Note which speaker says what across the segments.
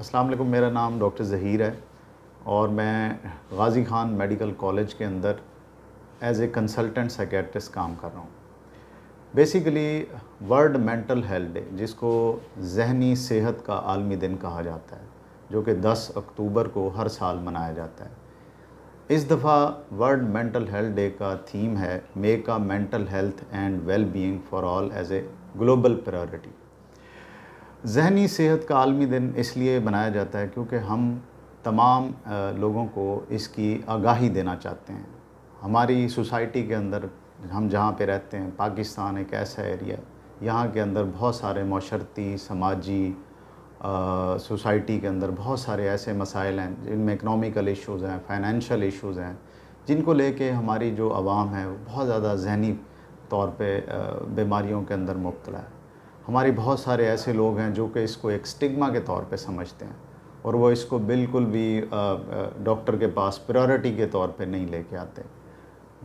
Speaker 1: असलम मेरा नाम डॉक्टर ज़हीर है और मैं गाज़ी ख़ान मेडिकल कॉलेज के अंदर एज ए कंसल्टेंट साइकेट्रिस्ट काम कर रहा हूँ basically World Mental Health Day जिसको जहनी सेहत का आलमी दिन कहा जाता है जो कि 10 अक्टूबर को हर साल मनाया जाता है इस दफ़ा वर्ल्ड मेंटल हेल्थ डे का थीम है make a mental health and well being for all as a global priority जहनी सेहत का आलमी दिन इसलिए बनाया जाता है क्योंकि हम तमाम लोगों को इसकी आगाही देना चाहते हैं हमारी सोसाइटी के अंदर हम जहाँ पे रहते हैं पाकिस्तान एक ऐसा एरिया यहाँ के अंदर बहुत सारे माशरती समाजी सोसाइटी के अंदर बहुत सारे ऐसे मसाइल हैं जिनमें इकनॉमिकल इश्यूज़ हैं फाइनेंशियल इश्यूज़ हैं जिनको लेके हमारी जो आवाम है वो बहुत ज़्यादा जहनी तौर पे बीमारियों के अंदर मुबतला है हमारे बहुत सारे ऐसे लोग हैं जो कि इसको एक स्टिग्मा के तौर पे समझते हैं और वो इसको बिल्कुल भी डॉक्टर के पास प्रायोरिटी के तौर पे नहीं लेके आते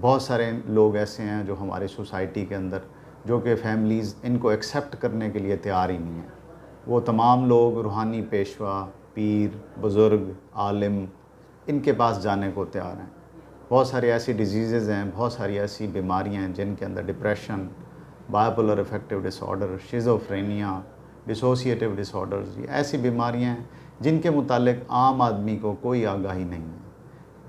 Speaker 1: बहुत सारे लोग ऐसे हैं जो हमारी सोसाइटी के अंदर जो कि फैमिलीज़ इनको एक्सेप्ट करने के लिए तैयार ही नहीं है वो तमाम लोग रूहानी पेशवा पीर बुज़ुर्ग आलिम इनके पास जाने को तैयार हैं बहुत सारी ऐसी डिजीज़ हैं बहुत सारी ऐसी बीमारियाँ हैं जिनके अंदर depression bipolar effective disorder schizophrenia dissociative disorders ये ऐसी बीमारियां हैं जिनके मुतालिक आम आदमी को कोई आगाही नहीं है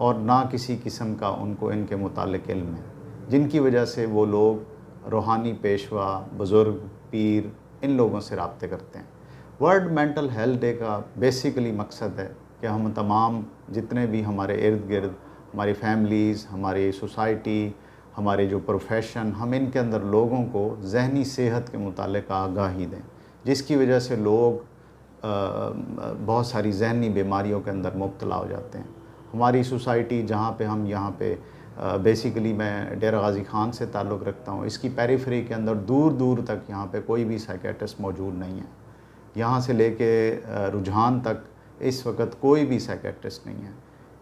Speaker 1: और ना किसी किस्म का उनको इनके मुतालिक इल्म है जिनकी वजह से वो लोग रूहानी पेशवा बुज़ुर्ग पीर इन लोगों से रबते करते हैं वर्ल्ड मेंटल हेल्थ डे का बेसिकली मकसद है कि हम तमाम जितने भी हमारे इर्द गिर्द हमारी फैमिलीज़ हमारी सोसाइटी हमारे जो प्रोफेशन हम इनके अंदर लोगों को जहनी सेहत के मुतल आगाही दें जिसकी वजह से लोग बहुत सारी जहनी बीमारियों के अंदर मुबतला हो जाते हैं हमारी सोसाइटी जहाँ पे हम यहाँ पे बेसिकली मैं डेरा गाजी खान से ताल्लुक़ रखता हूँ इसकी पैरीफ्री के अंदर दूर दूर तक यहाँ पे कोई भी साइकेट्रिस्ट मौजूद नहीं है यहाँ से लेके रुझान तक इस वक्त कोई भी साइकेट्रिस्ट नहीं है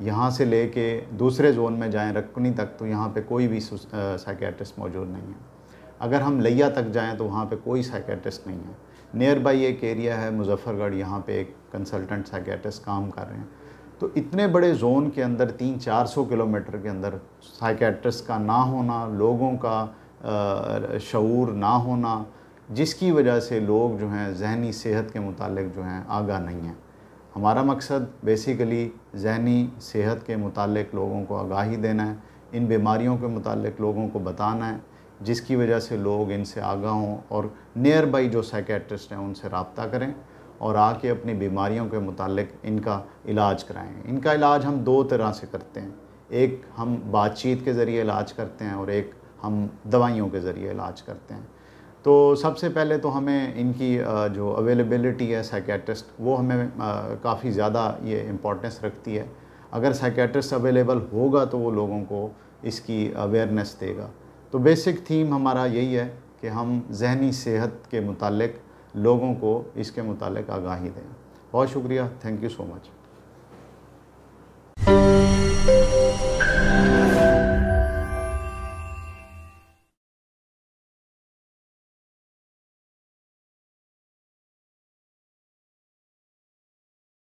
Speaker 1: यहाँ से ले कर दूसरे जोन में जाएं रक्कनी तक तो यहाँ पे कोई भी साइकेट्रिस्ट मौजूद नहीं है अगर हम लिया तक जाएं तो वहाँ पे कोई साइकेट्रिस्ट नहीं है नियर बाई एक एरिया है मुजफ्फरगढ़ यहाँ पे एक कंसल्टेंट साइकेट्रिस्ट काम कर रहे हैं तो इतने बड़े जोन के अंदर तीन चार सौ किलोमीटर के अंदर साइकेट्रिस्ट का ना होना लोगों का शूर ना होना जिसकी वजह से लोग जो हैं जहनी सेहत के मुतालिक जो हैं आगा नहीं हैं हमारा मकसद बेसिकली जहनी सेहत के मतलब लोगों को आगाही देना है इन बीमारियों के मतलब लोगों को बताना है जिसकी वजह से लोग इनसे आगा हों और नियर बाई जो साइकेट्रिस्ट हैं उनसे रबता करें और आके अपनी बीमारियों के मतलब इनका इलाज कराएं इनका इलाज हम दो तरह से करते हैं एक हम बातचीत के ज़रिए इलाज करते हैं और एक हम दवाइयों के ज़रिए इलाज करते हैं तो सबसे पहले तो हमें इनकी जो अवेलेबिलिटी है साइकेट्रिस्ट वो हमें काफ़ी ज़्यादा ये इम्पोर्टेंस रखती है अगर साइकेट्रिस्ट अवेलेबल होगा तो वो लोगों को इसकी अवेयरनेस देगा तो बेसिक थीम हमारा यही है कि हम जहनी सेहत के मुतालिक लोगों को इसके मुतालिक आगाही दें बहुत शुक्रिया थैंक यू सो मच